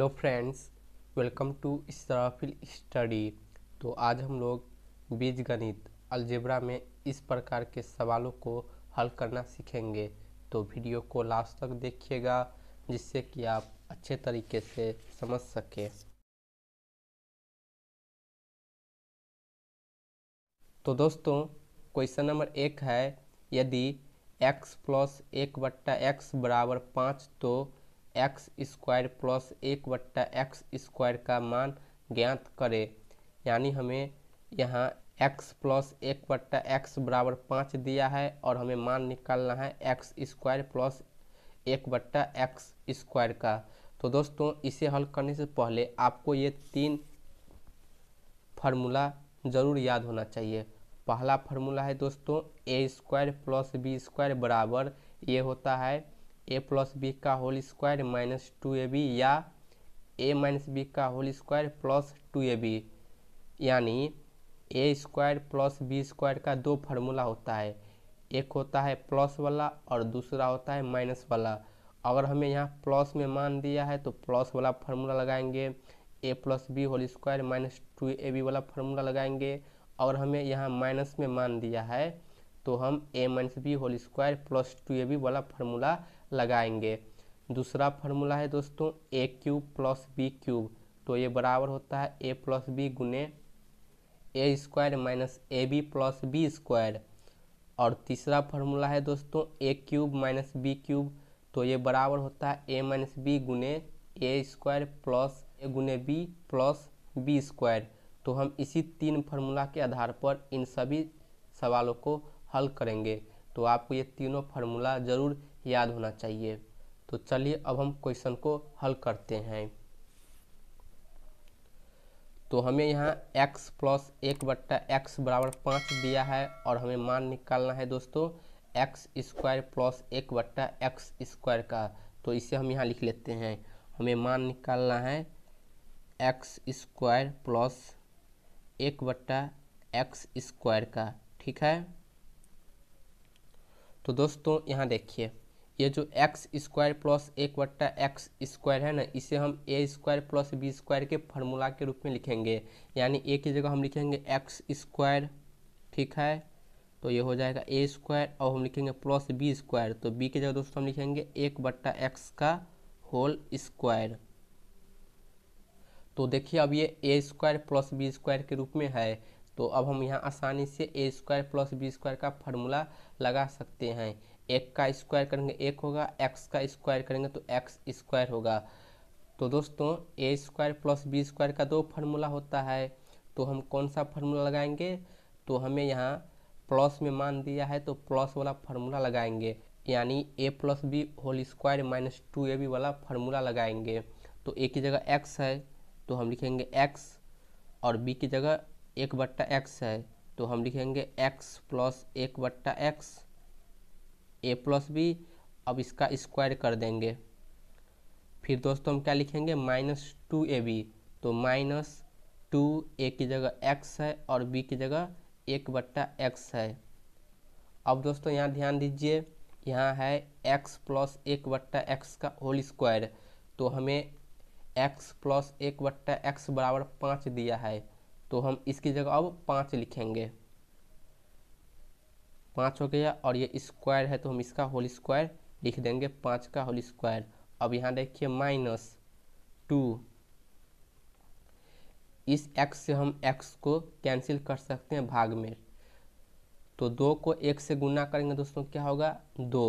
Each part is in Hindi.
hello friends welcome to Israfil study तो आज हम लोग बीज गणित अलजेब्रा में इस प्रकार के सवालों को हल करना सीखेंगे तो वीडियो को लास्ट तक देखिएगा जिससे कि आप अच्छे तरीके से समझ सकें तो दोस्तों क्वेश्चन नंबर एक है यदि x प्लस एक बट्टा एक्स बराबर पाँच तो एक्स स्क्वायर प्लस एक बट्टा एक्स स्क्वायर का मान ज्ञात करें यानी हमें यहाँ x प्लस एक बट्टा एक्स बराबर पाँच दिया है और हमें मान निकालना है एक्स स्क्वायर प्लस एक बट्टा एक्स स्क्वायर का तो दोस्तों इसे हल करने से पहले आपको ये तीन फार्मूला ज़रूर याद होना चाहिए पहला फार्मूला है दोस्तों A square plus B square बराबर ये होता है ए प्लस बी का whole square minus two A B या ए माइनस बी का whole square plus two A B यानी A square plus B square का दो फार्मूला होता है एक होता है प्लस वाला और दूसरा होता है माइनस वाला अगर हमें यहाँ प्लस में मान दिया है तो प्लस वाला फार्मूला लगाएंगे A plus B whole square minus two A B वाला फार्मूला लगाएंगे और हमें यहाँ माइनस में मान दिया है तो हम A minus B whole square plus two A B वाला फार्मूला लगाएंगे दूसरा फार्मूला है दोस्तों A cube plus B cube तो ये बराबर होता है ए प्लस बी गुने A square minus A B plus B square और तीसरा फार्मूला है दोस्तों A cube minus B cube तो ये बराबर होता है ए माइनस बी गुने ए स्क्वायर प्लस ए गुने बी प्लस बी स्क्वायर तो हम इसी तीन फार्मूला के आधार पर इन सभी सवालों को हल करेंगे तो आपको ये तीनों फार्मूला ज़रूर याद होना चाहिए तो चलिए अब हम क्वेश्चन को हल करते हैं तो हमें यहाँ x प्लस एक बट्टा एक्स बराबर पाँच दिया है और हमें मान निकालना है दोस्तों एक्स स्क्वायर प्लस एक बट्टा एक्स स्क्वायर का तो इसे हम यहाँ लिख लेते हैं हमें मान निकालना है एक्स स्क्वायर प्लस एक बट्टा एक्स स्क्वायर का ठीक है तो दोस्तों यहाँ देखिए ये जो एक्स स्क्वायर प्लस एक वट्टा एक्स स्क्वायर है ना इसे हम A square plus B square के फार्मूला के रूप में लिखेंगे यानी ए की जगह हम लिखेंगे एक्स स्क्वायर ठीक है तो ये हो जाएगा ए स्क्वायर और हम लिखेंगे प्लस बी स्क्वायर तो बी की जगह दोस्तों हम लिखेंगे एक बट्टा एक्स का होल स्क्वायर तो देखिए अब ये A square plus B square के रूप में है तो अब हम यहाँ आसानी से A square plus B square का फार्मूला लगा सकते हैं एक का स्क्वायर करेंगे एक होगा एक्स का स्क्वायर करेंगे तो एक्स स्क्वायर होगा तो दोस्तों A square plus B square का दो फार्मूला होता है तो हम कौन सा फार्मूला लगाएंगे तो हमें यहाँ प्लस में मान दिया है तो प्लस वाला फार्मूला लगाएंगे यानी A plus B whole square minus two A B वाला फार्मूला लगाएंगे तो ए की जगह एक्स है तो हम लिखेंगे एक्स और बी की जगह एक बट्टा एक्स है तो हम लिखेंगे एक्स प्लस एक बट्टा एक्स ए प्लस बी अब इसका स्क्वायर कर देंगे फिर दोस्तों हम क्या लिखेंगे माइनस टू ए बी तो माइनस टू ए की जगह एक्स है और बी की जगह एक बट्टा एक्स है अब दोस्तों यहाँ ध्यान दीजिए यहाँ है एक्स प्लस एक बट्टा एक्स का होल स्क्वायर तो हमें एक्स प्लस एक बट्टा एक्स बराबर पाँच दिया है तो हम इसकी जगह अब पाँच लिखेंगे पाँच हो गया और ये स्क्वायर है तो हम इसका होल स्क्वायर लिख देंगे पाँच का होल स्क्वायर अब यहाँ देखिए माइनस टू इस एक्स से हम एक्स को कैंसिल कर सकते हैं भाग में तो दो को एक से गुना करेंगे दोस्तों क्या होगा दो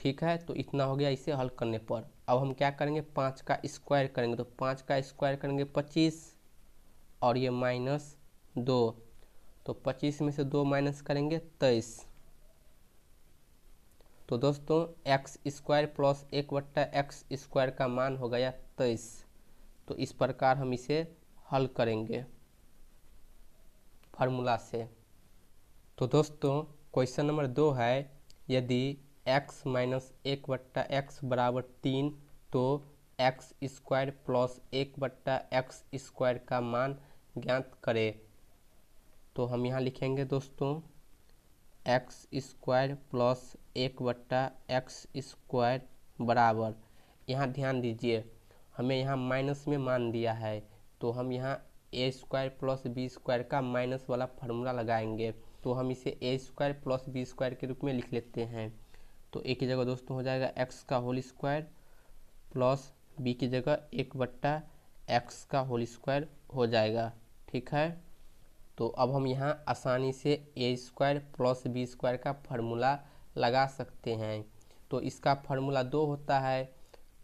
ठीक है तो इतना हो गया इसे हल करने पर अब हम क्या करेंगे पाँच का स्क्वायर करेंगे तो पाँच का स्क्वायर करेंगे पच्चीस और ये माइनस दो तो पच्चीस में से दो माइनस करेंगे तेईस तो दोस्तों एक्स स्क्वायर प्लस एक बट्टा एक्स स्क्वायर का मान हो गया तेईस तो इस प्रकार हम इसे हल करेंगे फार्मूला से तो दोस्तों क्वेश्चन नंबर दो है यदि x माइनस एक बट्टा एक्स बराबर तीन तो एक्स स्क्वायर प्लस एक बट्टा एक्स स्क्वायर का मान ज्ञात करें तो हम यहाँ लिखेंगे दोस्तों एक्स स्क्वायर प्लस एक बट्टा एक्स स्क्वायर बराबर यहाँ ध्यान दीजिए हमें यहाँ माइनस में मान दिया है तो हम यहाँ A square plus B square का माइनस वाला फार्मूला लगाएंगे तो हम इसे A square plus B square के रूप में लिख लेते हैं तो ए की जगह दोस्तों हो जाएगा एक्स का होल स्क्वायर प्लस बी की जगह एक बट्टा एक्स का होल स्क्वायर हो जाएगा ठीक है तो अब हम यहाँ आसानी से A square plus B square का फार्मूला लगा सकते हैं तो इसका फार्मूला दो होता है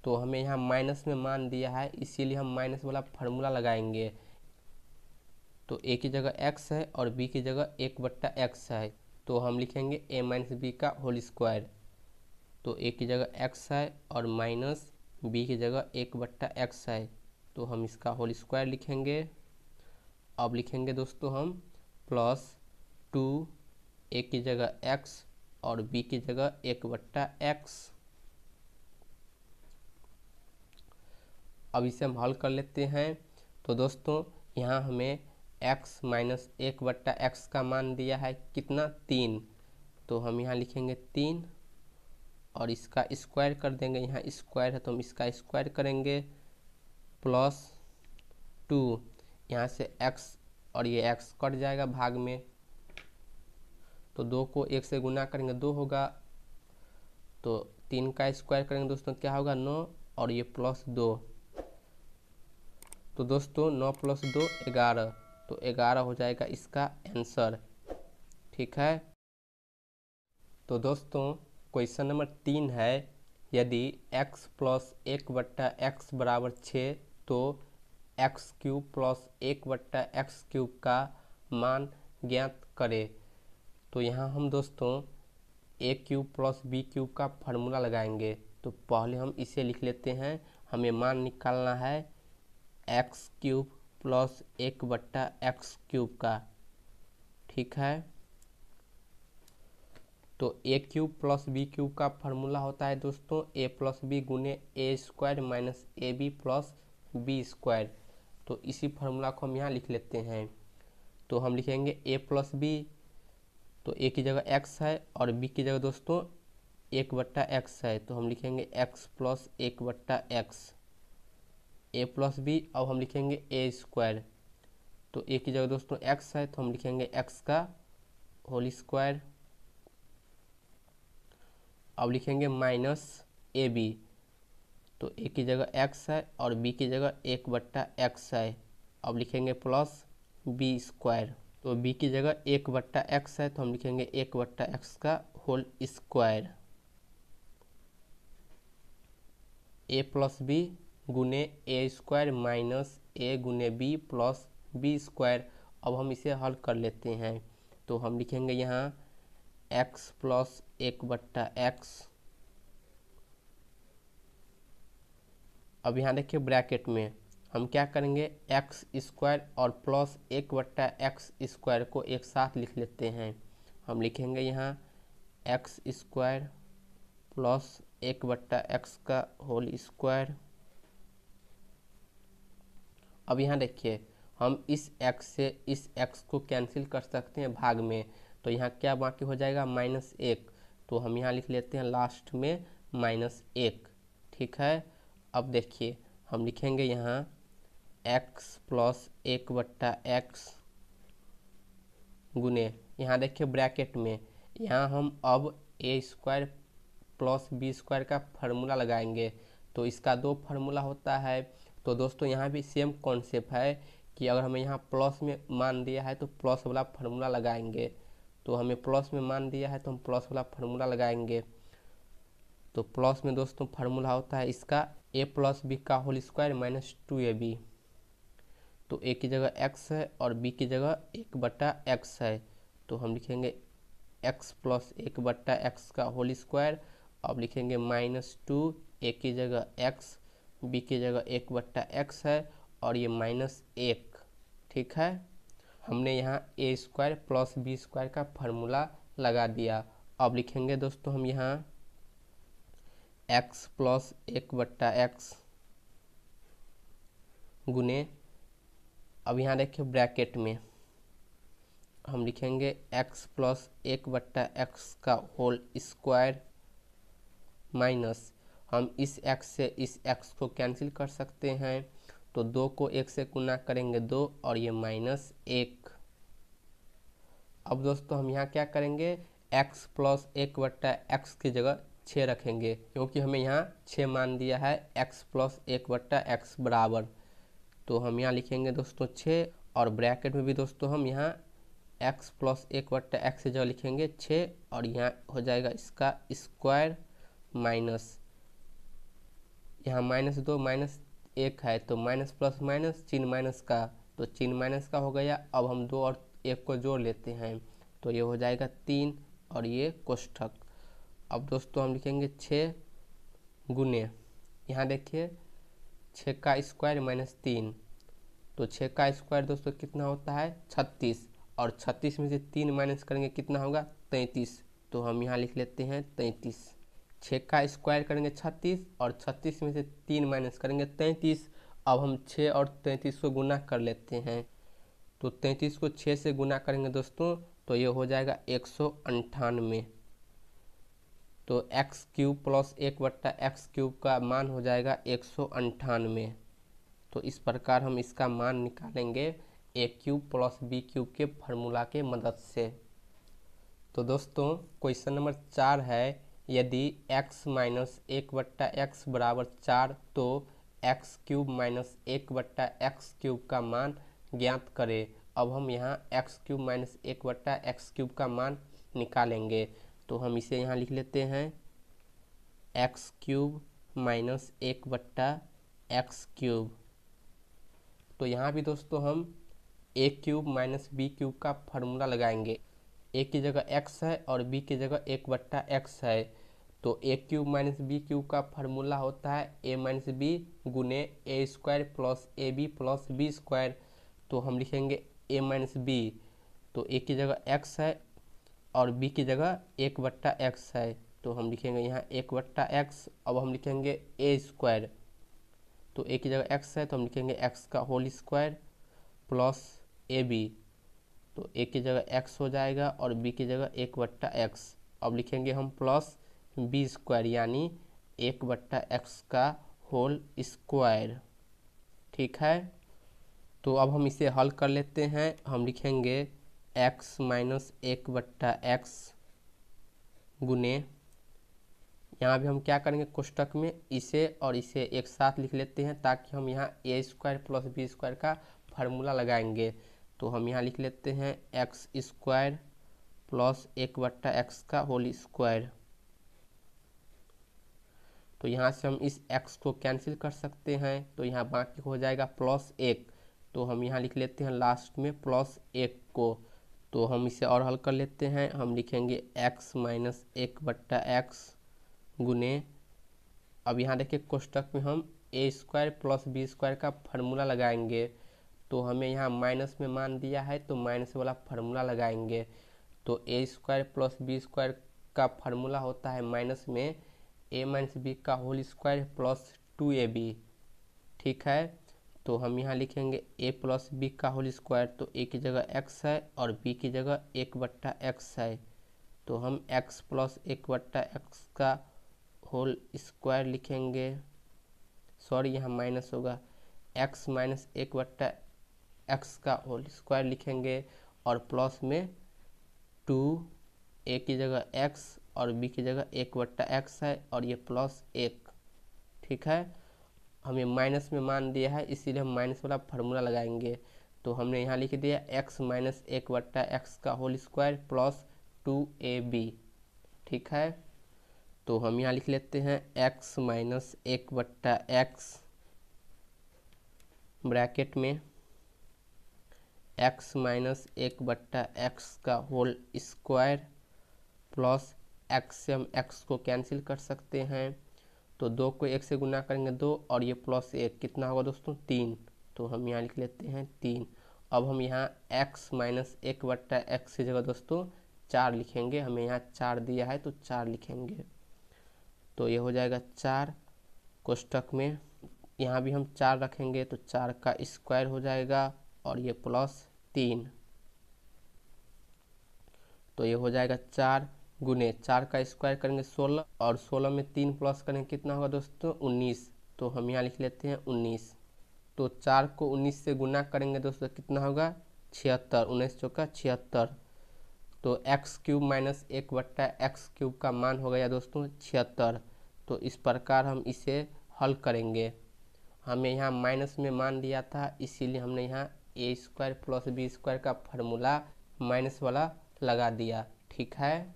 तो हमें यहाँ माइनस में मान दिया है इसीलिए हम माइनस वाला फार्मूला लगाएंगे तो ए की जगह एक्स है और बी की जगह एक बट्टा एक्स है तो हम लिखेंगे ए माइनस बी का होल स्क्वायर तो ए की जगह एक्स है और माइनस बी की जगह एक बट्टा एक्स है तो हम इसका होल स्क्वायर लिखेंगे अब लिखेंगे दोस्तों हम प्लस टू ए की जगह एक्स और बी की जगह एक बट्टा एक्स अब इसे हम हल कर लेते हैं तो दोस्तों यहाँ हमें x माइनस एक बट्टा एक्स का मान दिया है कितना तीन तो हम यहाँ लिखेंगे तीन और इसका स्क्वायर कर देंगे यहाँ स्क्वायर है तो हम इसका स्क्वायर करेंगे प्लस टू यहाँ से x और ये x कट जाएगा भाग में तो दो को एक से गुना करेंगे दो होगा तो तीन का स्क्वायर करेंगे दोस्तों क्या होगा नौ और ये प्लस दो तो दोस्तों नौ प्लस दो ग्यारह तो ग्यारह हो जाएगा इसका आंसर ठीक है तो दोस्तों क्वेश्चन नंबर तीन है यदि x प्लस एक बट्टा एक्स बराबर छः तो एक्स क्यूब प्लस एक बट्टा एक्स क्यूब का मान ज्ञात करें तो यहाँ हम दोस्तों A cube plus B cube का फार्मूला लगाएंगे तो पहले हम इसे लिख लेते हैं हमें मान निकालना है एक्स क्यूब प्लस एक बट्टा एक्स क्यूब का ठीक है तो A cube plus B cube का फार्मूला होता है दोस्तों ए प्लस बी गुने A square minus A B plus B square तो इसी फार्मूला को हम यहाँ लिख लेते हैं तो हम लिखेंगे ए प्लस बी तो ए की जगह एक्स है और बी की जगह दोस्तों एक बट्टा एक्स है तो हम लिखेंगे एक्स प्लस एक बट्टा एक्स ए प्लस बी अब हम लिखेंगे ए स्क्वायर तो ए की जगह दोस्तों एक्स है तो हम लिखेंगे एक्स का होल स्क्वायर अब लिखेंगे माइनस ए बी तो ए की जगह एक्स है और बी की जगह एक बट्टा एक्स है अब लिखेंगे प्लस बी स्क्वायर तो बी की जगह एक बट्टा एक्स है तो हम लिखेंगे एक बट्टा एक्स का whole square A plus B गुने ए स्क्वायर माइनस ए गुने बी प्लस बी स्क्वायर अब हम इसे हल कर लेते हैं तो हम लिखेंगे यहाँ एक्स प्लस एक बट्टा एक्स अब यहाँ देखिए ब्रैकेट में हम क्या करेंगे एक्स स्क्वायर और प्लस एक बट्टा एक्स स्क्वायर को एक साथ लिख लेते हैं हम लिखेंगे यहाँ एक्स स्क्वायर प्लस एक बट्टा एक्स का होल स्क्वायर अब यहाँ देखिए हम इस एक्स से इस एक्स को कैंसिल कर सकते हैं भाग में तो यहाँ क्या बाकी हो जाएगा माइनस एक तो हम यहाँ लिख लेते हैं लास्ट में माइनस एक ठीक है अब देखिए हम लिखेंगे यहाँ x प्लस एक बट्टा एक्स गुने यहाँ देखिए ब्रैकेट में यहाँ हम अब A square plus B square का फार्मूला लगाएंगे तो इसका दो फार्मूला होता है तो दोस्तों यहाँ भी सेम कॉन्सेप्ट है कि अगर हमें यहाँ प्लस में मान दिया है तो प्लस वाला फार्मूला लगाएंगे तो हमें प्लस में मान दिया है तो हम प्लस वाला फार्मूला लगाएंगे तो प्लस में दोस्तों फार्मूला होता है इसका ए प्लस बी का whole square minus two A B तो ए की जगह एक्स है और बी की जगह एक बट्टा एक्स है तो हम लिखेंगे एक्स प्लस एक बट्टा एक्स का होल स्क्वायर अब लिखेंगे माइनस टू ए की जगह एक्स बी की जगह एक बट्टा एक्स है और ये माइनस एक ठीक है हमने यहाँ A square plus B square का फार्मूला लगा दिया अब लिखेंगे दोस्तों हम यहाँ एक्स प्लस एक बट्टा एक्स गुने अब यहाँ देखिए ब्रैकेट में हम लिखेंगे x प्लस एक बट्टा एक्स का होल स्क्वायर माइनस हम इस x से इस x को कैंसिल कर सकते हैं तो दो को एक से गुना करेंगे दो और ये माइनस एक अब दोस्तों हम यहाँ क्या करेंगे x प्लस एक बट्टा एक्स की जगह छः रखेंगे क्योंकि हमें यहाँ छः मान दिया है x प्लस एक बट्टा एक्स बराबर तो हम यहाँ लिखेंगे दोस्तों छः और ब्रैकेट में भी दोस्तों हम यहाँ x प्लस एक बट्टा एक्स से लिखेंगे छः और यहाँ हो जाएगा इसका स्क्वायर माइनस यहाँ माइनस दो माइनस एक है तो माइनस प्लस माइनस चिन माइनस का तो चिन माइनस का हो गया अब हम दो और एक को जोड़ लेते हैं तो ये हो जाएगा तीन और ये कोष्ठक अब दोस्तों हम लिखेंगे छः गुने यहाँ देखिए छः का स्क्वायर माइनस तीन तो छः का स्क्वायर दोस्तों कितना होता है छत्तीस और छत्तीस में से तीन माइनस करेंगे कितना होगा तैंतीस तो हम यहाँ लिख लेते हैं तैंतीस छः का स्क्वायर करेंगे छत्तीस और छत्तीस में से तीन माइनस करेंगे तैंतीस अब हम छः और तैंतीस को गुना कर लेते हैं तो तैंतीस को छः से गुना करेंगे दोस्तों तो ये हो जाएगा एक सौ अंठानवे तो एक्स क्यूब प्लस एक बट्टा एक्स क्यूब का मान हो जाएगा एक सौ अंठानवे तो इस प्रकार हम इसका मान निकालेंगे A cube plus B cube के फार्मूला के मदद से तो दोस्तों क्वेश्चन नंबर चार है यदि x माइनस एक बट्टा एक्स बराबर चार तो एक्स क्यूब माइनस एक बट्टा एक्स क्यूब का मान ज्ञात करें अब हम यहाँ एक्स क्यूब माइनस एक बट्टा एक्स क्यूब का मान निकालेंगे तो हम इसे यहाँ लिख लेते हैं एक्स क्यूब माइनस एक बट्टा एक्स क्यूब तो यहाँ भी दोस्तों हम A cube minus B cube का फार्मूला लगाएंगे ए की जगह एक्स है और बी की जगह एक बट्टा एक्स है तो A cube minus B cube का फार्मूला होता है ए माइनस बी गुने A square plus A B plus B square तो हम लिखेंगे ए माइनस बी तो ए की जगह एक्स है और बी की जगह एक बट्टा एक्स है तो हम लिखेंगे यहाँ एक बट्टा एक्स अब हम लिखेंगे ए स्क्वायर तो ए की जगह एक्स है तो हम लिखेंगे एक्स का whole square plus A B तो ए की जगह एक्स हो जाएगा और बी की जगह एक बट्टा एक्स अब लिखेंगे हम प्लस बी स्क्वायर यानी एक बट्टा एक्स का होल स्क्वायर ठीक है तो अब हम इसे हल कर लेते हैं हम लिखेंगे एक्स माइनस एक बट्टा एक्स गुने यहाँ भी हम क्या करेंगे कोष्टक में इसे और इसे एक साथ लिख लेते हैं ताकि हम यहाँ A square plus B square का फार्मूला लगाएंगे तो हम यहाँ लिख लेते हैं एक्स स्क्वायर प्लस एक बट्टा एक्स का होल स्क्वायर तो यहाँ से हम इस एक्स को कैंसिल कर सकते हैं तो यहाँ बाकी हो जाएगा प्लस एक तो हम यहाँ लिख लेते हैं लास्ट में प्लस एक को तो हम इसे और हल कर लेते हैं हम लिखेंगे x माइनस एक बट्टा एक्स गुने अब यहाँ देखिए कोष्टक में हम A square plus B square का फार्मूला लगाएंगे तो हमें यहाँ माइनस में मान दिया है तो माइनस वाला फार्मूला लगाएंगे तो A square plus B square का फार्मूला होता है माइनस में ए माइनस बी का whole square plus two A B ठीक है तो हम यहाँ लिखेंगे ए प्लस बी का होल स्क्वायर तो a की जगह एक्स है और बी की जगह एक बट्टा एक्स है तो हम एक्स प्लस एक बट्टा एक्स का होल स्क्वायर लिखेंगे सॉरी यहाँ माइनस होगा एक्स माइनस एक बट्टा एक्स का होल स्क्वायर लिखेंगे और प्लस में टू ए की जगह एक्स और बी की जगह एक बट्टा एक्स है और ये प्लस एक ठीक है हमें माइनस में मान दिया है इसीलिए हम माइनस वाला फार्मूला लगाएंगे तो हमने यहाँ लिख दिया एक्स माइनस एक बट्टा एक्स का whole square plus two A B ठीक है तो हम यहाँ लिख लेते हैं एक्स माइनस एक बट्टा एक्स ब्रैकेट में एक्स माइनस एक बट्टा एक्स का होल स्क्वायर प्लस एक्स से हम एक्स को कैंसिल कर सकते हैं तो दो को एक से गुना करेंगे दो और ये प्लस एक कितना होगा दोस्तों तीन तो हम यहाँ लिख लेते हैं तीन अब हम यहाँ एक्स माइनस एक बट्टा एक्स की जगह दोस्तों चार लिखेंगे हमें यहाँ चार दिया है तो चार लिखेंगे तो ये हो जाएगा चार कोष्टक में यहाँ भी हम चार रखेंगे तो चार का स्क्वायर हो जाएगा और ये प्लस तीन तो ये हो जाएगा चार गुने चार का स्क्वायर करेंगे सोलह और सोलह में तीन प्लस करेंगे कितना होगा दोस्तों उन्नीस तो हम यहाँ लिख लेते हैं उन्नीस तो चार को उन्नीस से गुना करेंगे दोस्तों कितना होगा छिहत्तर उन्नीस चौका छिहत्तर तो एक्स क्यूब माइनस एक बट्टा एक्स क्यूब का मान हो गया दोस्तों छिहत्तर तो इस प्रकार हम इसे हल करेंगे हमें यहाँ माइनस में मान दिया था इसीलिए हमने यहाँ A square plus B square का फार्मूला माइनस वाला लगा दिया ठीक है